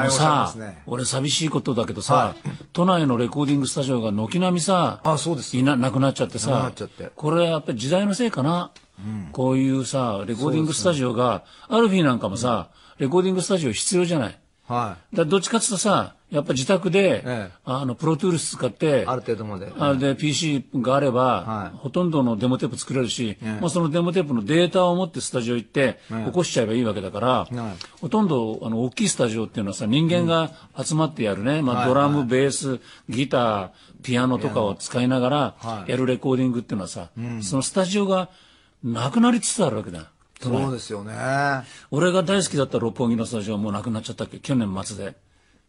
あのさ、ね、俺寂しいことだけどさ、はい、都内のレコーディングスタジオが軒並みさ、あそうですいななくなっちゃってさって、これやっぱり時代のせいかな。うん、こういうさ、レコーディングスタジオが、ね、アルフィーなんかもさ、レコーディングスタジオ必要じゃない。はい。だどっちかっていうとさ、やっぱ自宅で、ええ、あの、プロトゥールス使って、ある程度まで。あれで PC があれば、はい、ほとんどのデモテープ作れるし、え、まあそのデモテープのデータを持ってスタジオ行って、起こしちゃえばいいわけだから、ほとんど、あの、大きいスタジオっていうのはさ、人間が集まってやるね、うん、まあドラム、ベース、ギター、ピアノとかを使いながら、やるレコーディングっていうのはさ、そのスタジオがなくなりつつあるわけだ。そうですよね俺が大好きだった六本木のスタジオはもうなくなっちゃったっけ去年末で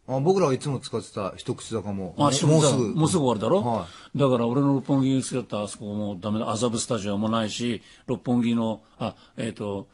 あ僕らがいつも使ってた一口坂もあもうすぐもうすぐ終わるだろ、はい、だから俺の六本木に好きだったあそこもダメだ麻布スタジオもないし六本木のあえっ、ー、と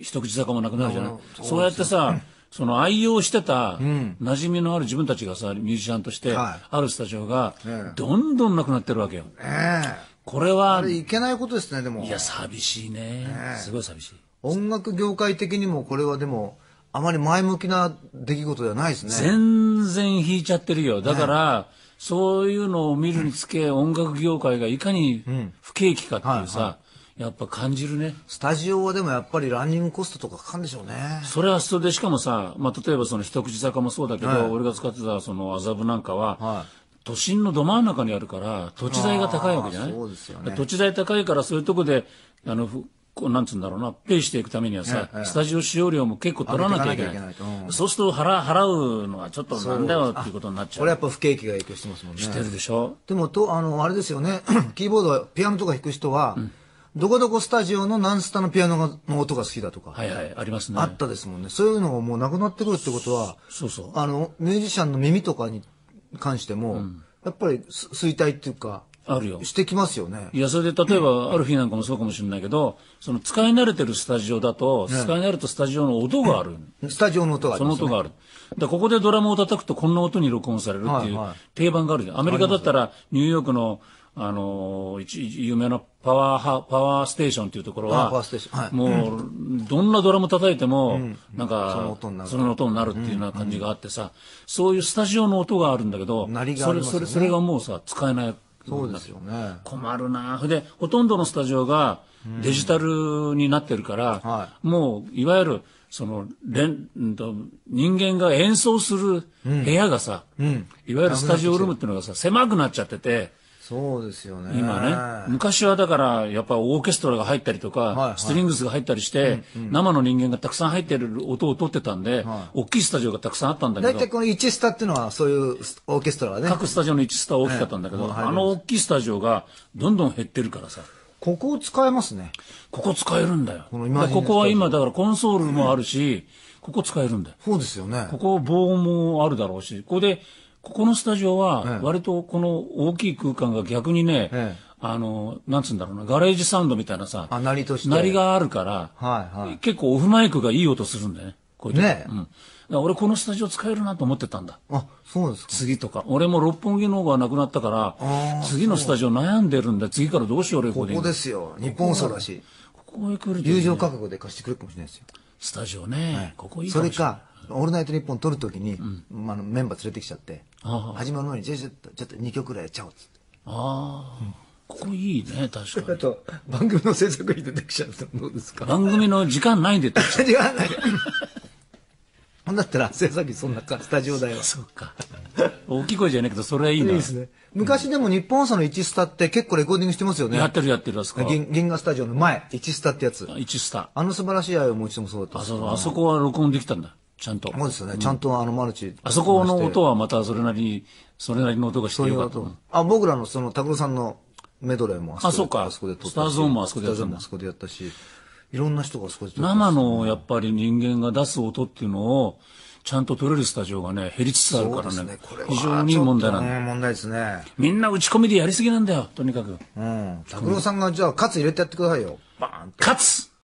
一口坂もなくなるじゃないそうやってさその愛用してた、馴染みのある自分たちがさ、ミュージシャンとして、あるスタジオが、どんどんなくなってるわけよ。ねえこれは。あれいけないことですね、でも。いや、寂しいね。ねすごい寂しい。音楽業界的にもこれはでも、あまり前向きな出来事ではないですね。全然引いちゃってるよ。だから、ね、そういうのを見るにつけ、音楽業界がいかに不景気かっていうさ、うんはいはいやっぱ感じるね。スタジオはでもやっぱりランニングコストとかかかんでしょうね。それはそれで、しかもさ、まあ、例えばその一口坂もそうだけど、はい、俺が使ってたその麻布なんかは、はい、都心のど真ん中にあるから、土地代が高いわけじゃないそうですよ、ね、土地代高いから、そういうとこで、あの、こうなんつうんだろうな、ペイしていくためにはさ、ええ、スタジオ使用料も結構取らなきゃいけない。なないうん、そうすると払払うのはちょっとなんだよっていうことになっちゃう。これやっぱ不景気が影響してますもんね。してるでしょ。でもと、あの、あれですよね、キーボード、ピアノとか弾く人は、うん、どこどこスタジオの何スタのピアノの音が好きだとか。はいはい、ありますね。あったですもんね。そういうのがもうなくなってくるってことは、そうそう。あの、ミュージシャンの耳とかに関しても、うん、やっぱり衰退っていうか、あるよ。してきますよね。いや、それで例えば、ある日なんかもそうかもしれないけど、その使い慣れてるスタジオだと、使い慣れたスタジオの音がある。スタジオの音がある、ね、その音がある。だここでドラムを叩くとこんな音に録音されるっていう定番があるじゃん。アメリカだったら、ニューヨークの、あの、一、有名なパワーハ、パワーステーションっていうところは、はい、もう、どんなドラム叩いても、うん、なんか、そのその音になるっていうような感じがあってさ、うん、そういうスタジオの音があるんだけど、ね、それ、それ、それがもうさ、使えない。そうですよね。困るなで、ほとんどのスタジオがデジタルになってるから、うんはい、もう、いわゆる、その、れん、人間が演奏する部屋がさ、いわゆるスタジオルームっていうのがさ、狭くなっちゃってて、そうですよね。今ね。昔はだから、やっぱオーケストラが入ったりとか、はいはい、ストリングスが入ったりして、うんうん、生の人間がたくさん入ってる音を取ってたんで、はい、大きいスタジオがたくさんあったんだけど。大体この1スタっていうのは、そういうオーケストラはね。各スタジオの1スタは大きかったんだけど、あの大きいスタジオがどんどん減ってるからさ。ここを使えますね。ここ使えるんだよ。ここは今、だからコンソールもあるし、うん、ここ使えるんだよ。そうですよね。ここ棒もあるだろうし、ここで、ここのスタジオは、割とこの大きい空間が逆にね、ええあの、なんつうんだろうな、ガレージサウンドみたいなさ、あ、なりとして。なりがあるから、はいはい。結構オフマイクがいい音するんだよね。こういうね。うん。俺このスタジオ使えるなと思ってたんだ。あ、そうですか。次とか。俺も六本木の方がなくなったから、次のスタジオ悩んでるんだ。次からどうしよう、レコーディング。ここですよ。日本そうだし。ここへ来るね。友情価格で貸してくれるかもしれないですよ。スタジオね。はい、ここいいかもしれない。それか、オールナイトニッポン撮るときに、まあ、メンバー連れてきちゃって、始まる前に、ジェちょっと、ちょっと2曲ぐらいやっちゃおうっつって。ああ、ここいいね、確かに。あと、番組の制作費出てきちゃったらどうですか番組の時間ないんでって。時間ない ほんだったら、制作費そんなか、スタジオ代は。そうか。大きい声じゃないけど、それはいいな。いいですね。昔でも日本放送の1スタって結構レコーディングしてますよね。やってるやってる、あそこ。銀河スタジオの前、1スタってやつ。1スタ。あの素晴らしい愛をもう一度もそうだった。あ、そう、あそこは録音できたんだ。ちゃんと。そうですね。ちゃんとあのマルチ。あそこの音はまたそれなりに、それなりの音がしてるかと。あ、僕らのその、拓郎さんのメドレーもあそこで。あ、そうか。あそこで撮ったし。スターゾーンもあそこでやった。スターゾーンもあそこでやったし、いろんな人がそこで撮った。生のやっぱり人間が出す音っていうのを、ちゃんと取れるスタジオがね、減りつつあるからね。ね非常に問題なんだ。問題ですね。みんな打ち込みでやりすぎなんだよ、とにかく。うん。拓郎さんが、じゃあ、カツ入れてやってくださいよ。バーンカツ